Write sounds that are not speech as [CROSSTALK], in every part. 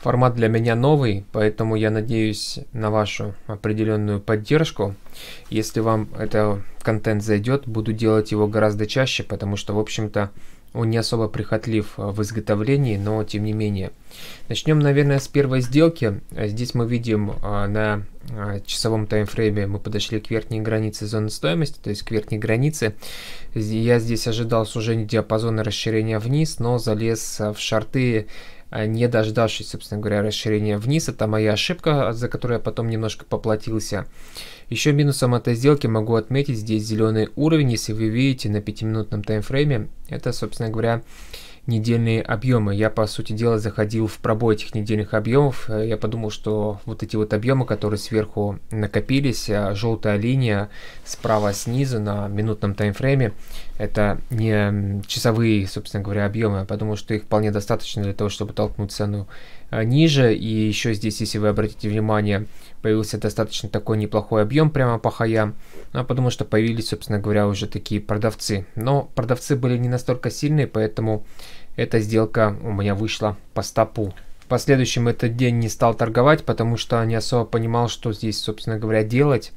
Формат для меня новый, поэтому я надеюсь на вашу определенную поддержку. Если вам этот контент зайдет, буду делать его гораздо чаще, потому что, в общем-то, он не особо прихотлив а, в изготовлении, но тем не менее. Начнем, наверное, с первой сделки. Здесь мы видим а, на а, часовом таймфрейме мы подошли к верхней границе зоны стоимости, то есть к верхней границе. Я здесь ожидал сужения диапазона расширения вниз, но залез в шарты Э, не дождавшись, собственно говоря, расширения вниз. Это моя ошибка, за которую я потом немножко поплатился. Еще минусом этой сделки могу отметить здесь зеленый уровень, если вы видите на 5-минутном таймфрейме. Это, собственно говоря, недельные объемы. Я, по сути дела, заходил в пробой этих недельных объемов. Э, я подумал, что вот эти вот объемы, которые сверху накопились, э, желтая линия справа снизу на минутном таймфрейме, это не часовые, собственно говоря, объемы. Я а подумал, что их вполне достаточно для того, чтобы толкнуть цену а, ниже. И еще здесь, если вы обратите внимание, появился достаточно такой неплохой объем прямо по хаям. Я а, подумал, что появились, собственно говоря, уже такие продавцы. Но продавцы были не настолько сильные, поэтому эта сделка у меня вышла по стопу. В последующем этот день не стал торговать, потому что не особо понимал, что здесь, собственно говоря, делать.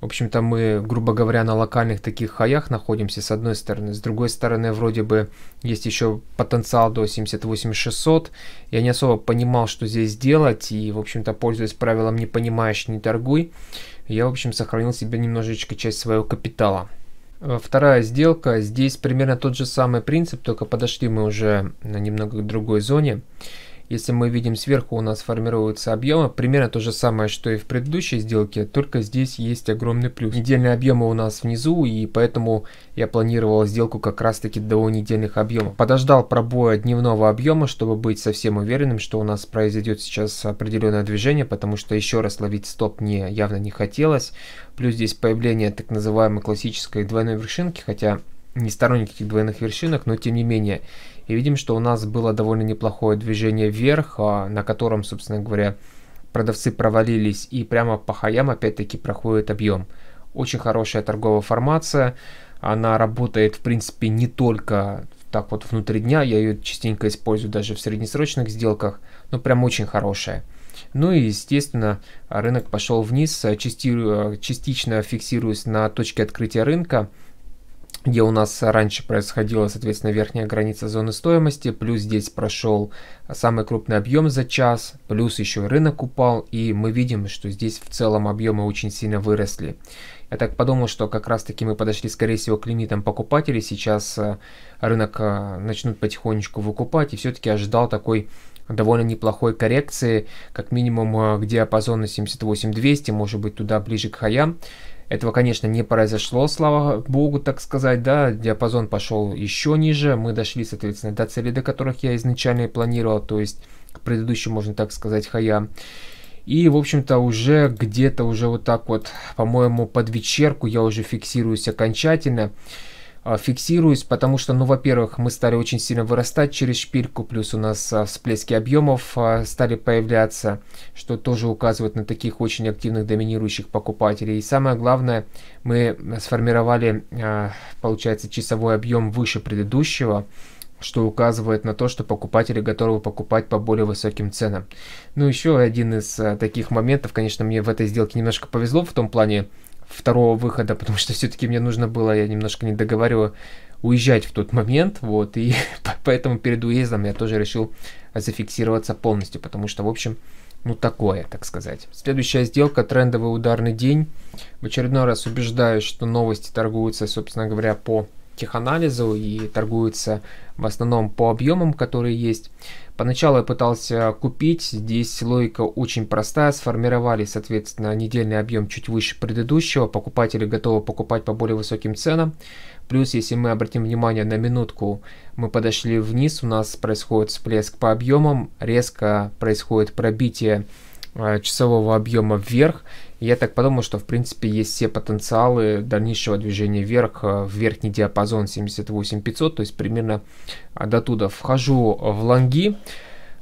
В общем-то, мы, грубо говоря, на локальных таких хаях находимся, с одной стороны. С другой стороны, вроде бы есть еще потенциал до 78600. Я не особо понимал, что здесь делать, и, в общем-то, пользуясь правилом «не понимаешь, не торгуй», я, в общем, сохранил себе немножечко часть своего капитала. Э, вторая сделка. Здесь примерно тот же самый принцип, только подошли мы уже на немного другой зоне. Если мы видим сверху, у нас формируются объемы, примерно то же самое, что и в предыдущей сделке, только здесь есть огромный плюс. Недельные объемы у нас внизу, и поэтому я планировал сделку как раз таки до недельных объемов. Подождал пробоя дневного объема, чтобы быть совсем уверенным, что у нас произойдет сейчас определенное движение, потому что еще раз ловить стоп мне явно не хотелось. Плюс здесь появление так называемой классической двойной вершинки, хотя не сторонник этих двойных вершинок, но тем не менее и видим, что у нас было довольно неплохое движение вверх, а, на котором, собственно говоря, продавцы провалились и прямо по хаям опять-таки проходит объем. Очень хорошая торговая формация, она работает в принципе не только так вот внутри дня, я ее частенько использую даже в среднесрочных сделках, но прям очень хорошая. Ну и естественно рынок пошел вниз, э, частично фиксируясь на точке открытия рынка, где у нас раньше происходила, соответственно, верхняя граница зоны стоимости, плюс здесь прошел самый крупный объем за час, плюс еще рынок упал, и мы видим, что здесь в целом объемы очень сильно выросли. Я так подумал, что как раз таки мы подошли, скорее всего, к лимитам покупателей, сейчас э, рынок э, начнут потихонечку выкупать, и все-таки ожидал такой довольно неплохой коррекции, как минимум э, к диапазону 200 может быть туда ближе к хаям. Этого, конечно, не произошло, слава богу, так сказать, да, диапазон пошел еще ниже, мы дошли, соответственно, до целей, до которых я изначально и планировал, то есть к предыдущему, можно так сказать, хаям. И, в общем-то, уже где-то уже вот так вот, по-моему, под вечерку я уже фиксируюсь окончательно. А, фиксируюсь, потому что, ну, во-первых, мы стали очень сильно вырастать через шпильку, плюс у нас а, всплески объемов а, стали появляться, что тоже указывает на таких очень активных доминирующих покупателей. И самое главное, мы сформировали, получается, часовой объем выше предыдущего, что указывает на то, что покупатели готовы покупать по более высоким ценам. Ну, еще один из таких моментов, конечно, мне в этой сделке немножко повезло в том плане, второго выхода, потому что все-таки мне нужно было, я немножко не договорил, уезжать в тот момент, вот, и [LAUGHS] поэтому перед уездом я тоже решил зафиксироваться полностью, потому что, в общем, ну такое, так сказать. Следующая сделка, трендовый ударный день. В очередной раз убеждаюсь, что новости торгуются, собственно говоря, по теханализу и торгуется в основном по объемам, которые есть. Поначалу я пытался купить, здесь логика очень простая, сформировали, соответственно, недельный объем чуть выше предыдущего, покупатели готовы покупать по более высоким ценам. Плюс, если мы обратим внимание на минутку, мы подошли вниз, у нас происходит всплеск по объемам, резко происходит пробитие Э, часового объема вверх. Я так подумал, что в принципе есть все потенциалы дальнейшего движения вверх э, в верхний диапазон 78500, то есть примерно э, до туда. Вхожу в лонги.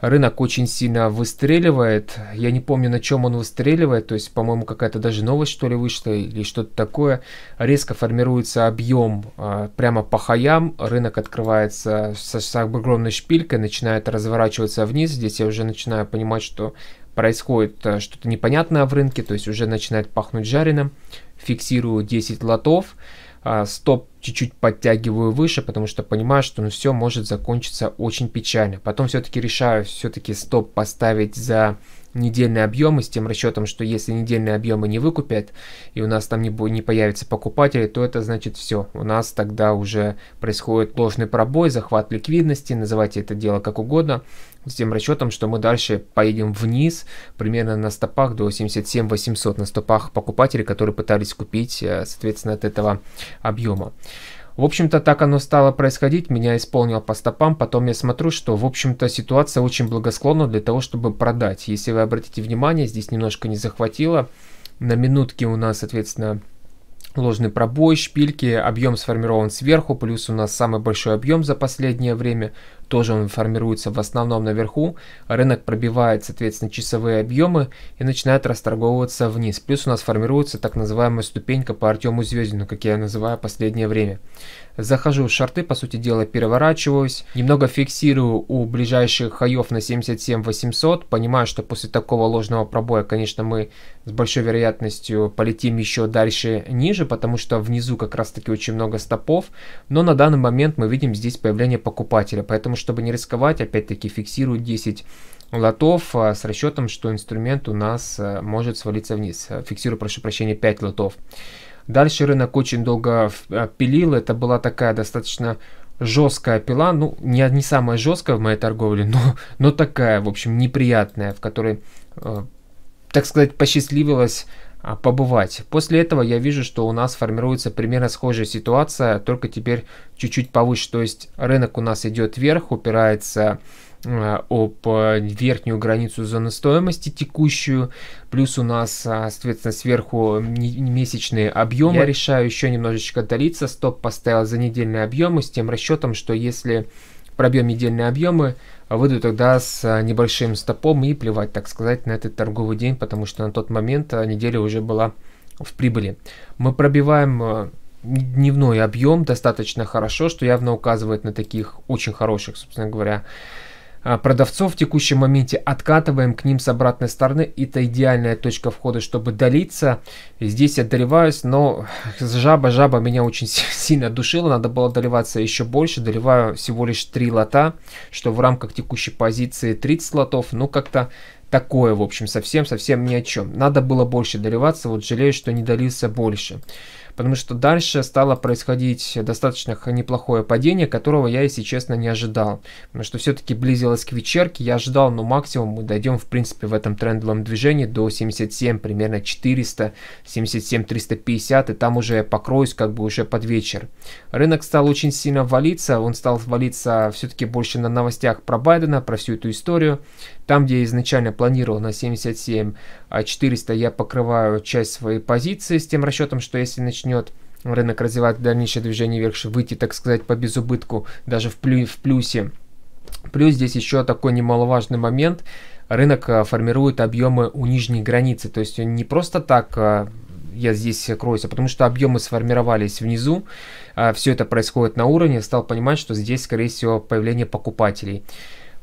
Рынок очень сильно выстреливает. Я не помню, на чем он выстреливает. То есть, по-моему, какая-то даже новость, что ли, вышла или что-то такое. Резко формируется объем э, прямо по хаям. Рынок открывается с, с огромной шпилькой, начинает разворачиваться вниз. Здесь я уже начинаю понимать, что происходит э, что-то непонятное в рынке, то есть уже начинает пахнуть жареным, фиксирую 10 лотов, а, стоп чуть-чуть подтягиваю выше, потому что понимаю, что ну все может закончиться очень печально. Потом все-таки решаю все-таки стоп поставить за недельные объемы с тем расчетом, что если недельные объемы не выкупят и у нас там не, не появится покупатели, то это значит все. У нас тогда уже происходит ложный пробой, захват ликвидности, называйте это дело как угодно, с тем расчетом, что мы дальше поедем вниз, примерно на стопах до 77 800, на стопах покупателей, которые пытались купить, э, соответственно, от этого объема. В общем-то, так оно стало происходить, меня исполнил по стопам, потом я смотрю, что, в общем-то, ситуация очень благосклонна для того, чтобы продать. Если вы обратите внимание, здесь немножко не захватило, на минутке у нас, соответственно, ложный пробой, шпильки, объем сформирован сверху, плюс у нас самый большой объем за последнее время, тоже он формируется в основном наверху, рынок пробивает, соответственно, часовые объемы и начинает расторговываться вниз. Плюс у нас формируется так называемая ступенька по Артему Звездину, как я называю последнее время. Захожу в шорты, по сути дела, переворачиваюсь, немного фиксирую у ближайших хаев на 77 800, понимаю, что после такого ложного пробоя, конечно, мы с большой вероятностью полетим еще дальше ниже, потому что внизу как раз таки очень много стопов, но на данный момент мы видим здесь появление покупателя, поэтому чтобы не рисковать, опять-таки фиксирую 10 лотов а, с расчетом, что инструмент у нас а, может свалиться вниз. Фиксирую, прошу прощения, 5 лотов. Дальше рынок очень долго а, пилил, это была такая достаточно жесткая пила, ну не, не самая жесткая в моей торговле, но, но такая, в общем, неприятная, в которой, э, так сказать, посчастливилось а, побывать. После этого я вижу, что у нас формируется примерно схожая ситуация, только теперь чуть-чуть повыше. То есть рынок у нас идет вверх, упирается а, об а, верхнюю границу зоны стоимости текущую, плюс у нас, соответственно, сверху месячные объемы. Я решаю еще немножечко долиться, стоп поставил за недельные объемы с тем расчетом, что если пробьем недельные объемы, выйду тогда с а, небольшим стопом и плевать, так сказать, на этот торговый день, потому что на тот момент а, неделя уже была в прибыли. Мы пробиваем а, дневной объем достаточно хорошо, что явно указывает на таких очень хороших, собственно говоря, а продавцов в текущем моменте, откатываем к ним с обратной стороны. Это идеальная точка входа, чтобы долиться. Здесь я доливаюсь, но жаба-жаба меня очень [LAUGHS] сильно душила. Надо было доливаться еще больше. Доливаю всего лишь 3 лота, что в рамках текущей позиции 30 лотов. Ну, как-то такое, в общем, совсем-совсем ни о чем. Надо было больше доливаться, вот жалею, что не долился больше потому что дальше стало происходить достаточно неплохое падение, которого я, если честно, не ожидал. Потому что все-таки близилось к вечерке, я ожидал, ну максимум мы дойдем, в принципе, в этом трендовом движении до 77, примерно 400, 77, 350, и там уже я покроюсь как бы уже под вечер. Рынок стал очень сильно валиться, он стал валиться все-таки больше на новостях про Байдена, про всю эту историю. Там, где я изначально планировал на 77, 400, а я покрываю часть своей позиции с тем расчетом, что если начнет начнет рынок развивать дальнейшее движение вверх, выйти, так сказать, по безубытку, даже в, плю в плюсе. Плюс здесь еще такой немаловажный момент. Рынок э, формирует объемы у нижней границы. То есть он не просто так э, я здесь кроюсь, а потому что объемы сформировались внизу, э, все это происходит на уровне, стал понимать, что здесь, скорее всего, появление покупателей.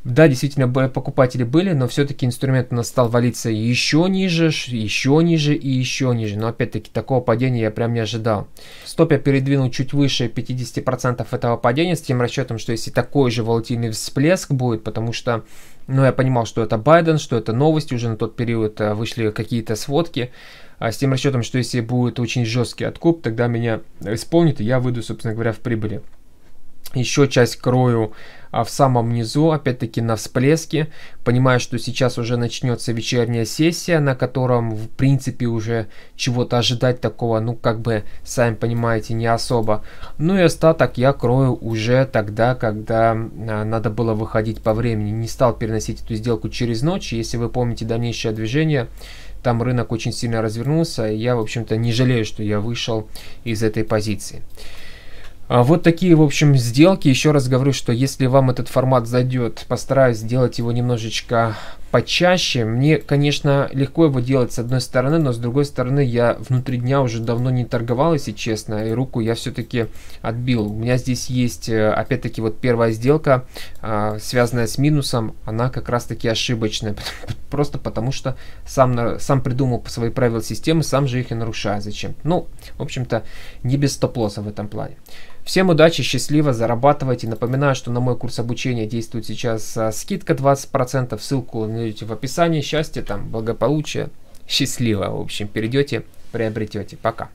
Да, действительно, покупатели были, но все-таки инструмент у нас стал валиться еще ниже, еще ниже и еще ниже. Но опять-таки, такого падения я прям не ожидал. Стоп я передвинул чуть выше 50% этого падения, с тем расчетом, что если такой же волатильный всплеск будет, потому что ну, я понимал, что это Байден, что это новости, уже на тот период э, вышли какие-то сводки, а с тем расчетом, что если будет очень жесткий откуп, тогда меня исполнит, и я выйду, собственно говоря, в прибыли. Еще часть крою а в самом низу, опять-таки на всплеске. Понимаю, что сейчас уже начнется вечерняя сессия, на котором, в принципе, уже чего-то ожидать такого, ну, как бы, сами понимаете, не особо. Ну и остаток я крою уже тогда, когда а, надо было выходить по времени. Не стал переносить эту сделку через ночь. Если вы помните дальнейшее движение, там рынок очень сильно развернулся, и я, в общем-то, не жалею, что я вышел из этой позиции. А вот такие, в общем, сделки. Еще раз говорю, что если вам этот формат зайдет, постараюсь сделать его немножечко почаще. Мне, конечно, легко его делать с одной стороны, но с другой стороны я внутри дня уже давно не торговал, если честно, и руку я все-таки отбил. У меня здесь есть, э, опять-таки, вот первая сделка, а, связанная с минусом, она как раз-таки ошибочная, [LAUGHS] просто потому что сам, сам придумал свои правила системы, сам же их и нарушаю. Зачем? Ну, в общем-то, не без стоп-лосса в этом плане. Всем удачи, счастливо, зарабатывайте. Напоминаю, что на мой курс обучения действует сейчас а, скидка 20%. Ссылку найдете в описании. Счастья там, благополучия, счастливо. В общем, перейдете, приобретете. Пока.